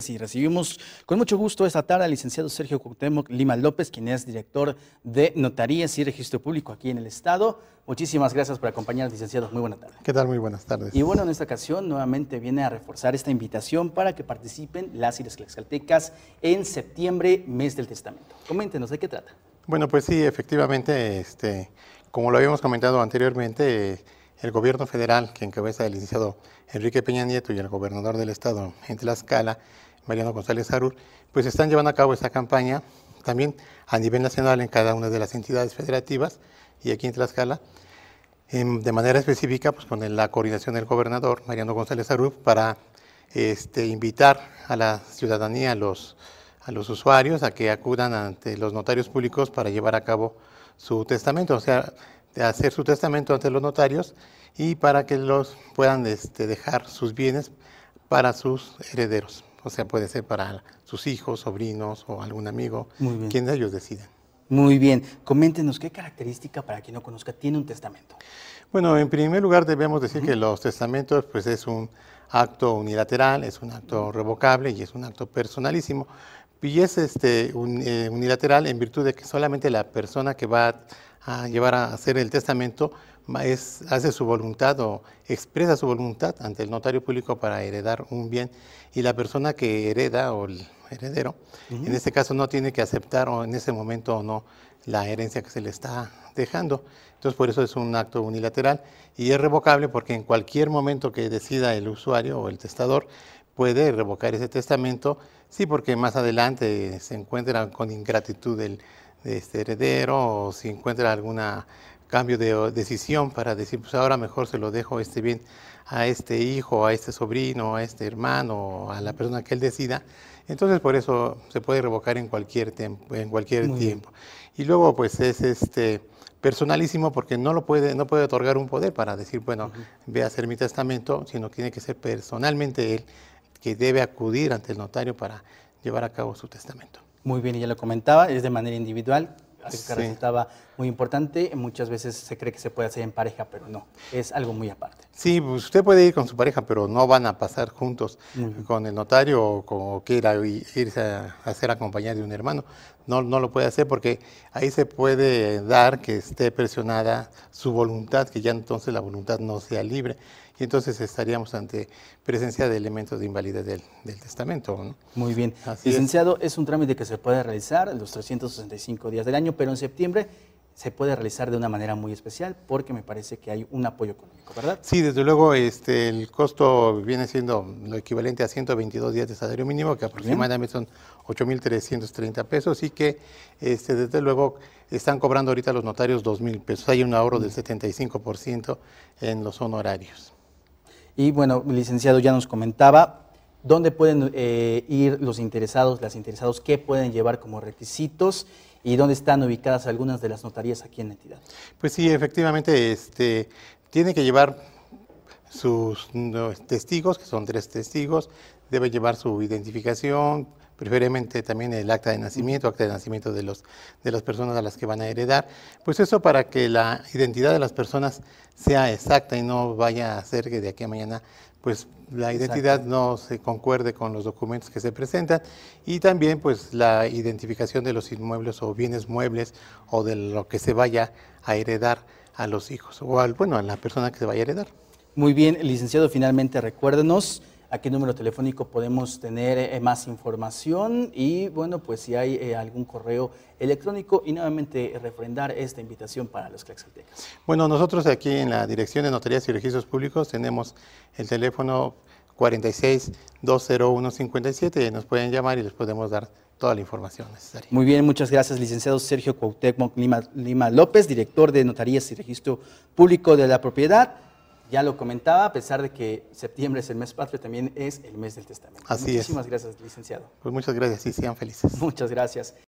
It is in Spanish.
Sí, recibimos con mucho gusto esta tarde al licenciado Sergio Cuauhtémoc Lima López, quien es director de Notarías y Registro Público aquí en el Estado. Muchísimas gracias por acompañarnos, licenciado. Muy buena tarde. ¿Qué tal? Muy buenas tardes. Y bueno, en esta ocasión nuevamente viene a reforzar esta invitación para que participen las y las en septiembre, mes del testamento. Coméntenos, ¿de qué trata? Bueno, pues sí, efectivamente, este, como lo habíamos comentado anteriormente, el gobierno federal, que encabeza el licenciado Enrique Peña Nieto y el gobernador del estado en Tlaxcala, Mariano González Arur, pues están llevando a cabo esta campaña también a nivel nacional en cada una de las entidades federativas y aquí en Tlaxcala, em, de manera específica pues, con la coordinación del gobernador Mariano González Arur para este, invitar a la ciudadanía, a los, a los usuarios a que acudan ante los notarios públicos para llevar a cabo su testamento, o sea, hacer su testamento ante los notarios y para que los puedan este, dejar sus bienes para sus herederos. O sea, puede ser para sus hijos, sobrinos o algún amigo, quien de ellos decidan. Muy bien, coméntenos qué característica para quien no conozca tiene un testamento. Bueno, en primer lugar debemos decir que los testamentos pues es un acto unilateral, es un acto revocable y es un acto personalísimo. Y es este, eh, unilateral en virtud de que solamente la persona que va a a llevar a hacer el testamento, es, hace su voluntad o expresa su voluntad ante el notario público para heredar un bien y la persona que hereda o el heredero, en este caso no tiene que aceptar o en ese momento o no la herencia que se le está dejando. Entonces por eso es un acto unilateral y es revocable porque en cualquier momento que decida el usuario o el testador puede revocar ese testamento, sí porque más adelante se encuentra con ingratitud el de este, heredero o si encuentra algún cambio de decisión para decir, pues ahora mejor se lo dejo este bien a este hijo, a este sobrino, a este hermano, a la persona que él decida. Entonces por eso se puede revocar en cualquier tiempo, en cualquier tiempo. Y luego pues es este personalísimo porque no lo puede no puede otorgar un poder para decir, bueno, voy a hacer mi testamento, sino tiene que ser personalmente él que debe acudir ante el notario para llevar a cabo su testamento. Muy bien, ya lo comentaba, es de manera individual, que resultaba muy importante. Muchas veces se cree que se puede hacer en pareja, pero no, es algo muy aparte. Sí, pues, usted puede ir con su pareja, pero no van a pasar juntos con el notario o, con, quiera irse a hacer compañía de un hermano. No, no lo puede hacer porque ahí se puede dar que esté presionada su voluntad, que ya entonces la voluntad no sea libre y entonces estaríamos ante presencia de elementos de invalidez del, testamento. Muy bien. Licenciado, es. un trámite que se puede realizar en los 365 días del año, pero en septiembre se puede realizar de una manera muy especial porque me parece que hay un apoyo económico, ¿verdad? Sí, desde luego este, el costo viene siendo lo equivalente a 122 días de salario mínimo, que aproximadamente son 8.330 pesos y que este, desde luego están cobrando ahorita los notarios 2.000 pesos. Hay un ahorro del 75% mm. en los honorarios. Y bueno, licenciado ya nos comentaba, ¿dónde pueden eh, ir los interesados, las interesados? ¿Qué pueden llevar como requisitos? y dónde están ubicadas algunas de las notarías aquí en la entidad. Pues sí, efectivamente, este, tiene que llevar sus testigos, que son tres testigos, debe llevar su identificación, preferiblemente también el acta de nacimiento, acta de nacimiento de, los, de las personas a las que van a heredar, pues eso para que la identidad de las personas sea exacta y no vaya a ser que de aquí a mañana pues la identidad no se concuerde con los documentos que se presentan y también pues la identificación de los inmuebles o bienes muebles o de lo que se vaya a heredar a los hijos o al, bueno, a la persona que se vaya a heredar. Muy bien, licenciado, finalmente recuérdenos a qué número telefónico podemos tener eh, más información y bueno, pues si hay eh, algún correo electrónico y nuevamente refrendar esta invitación para los claxaltecas. Bueno, nosotros aquí en la Dirección de Notarías y Registros Públicos tenemos el teléfono 46 nos pueden llamar y les podemos dar toda la información necesaria. Muy bien, muchas gracias, licenciado Sergio Cuauhtémoc Lima López, director de Notarías y Registro Público de la Propiedad. Ya lo comentaba, a pesar de que septiembre es el mes patrio, también es el mes del testamento. Así Muchísimas gracias, licenciado. Pues muchas gracias y sean felices. Muchas gracias.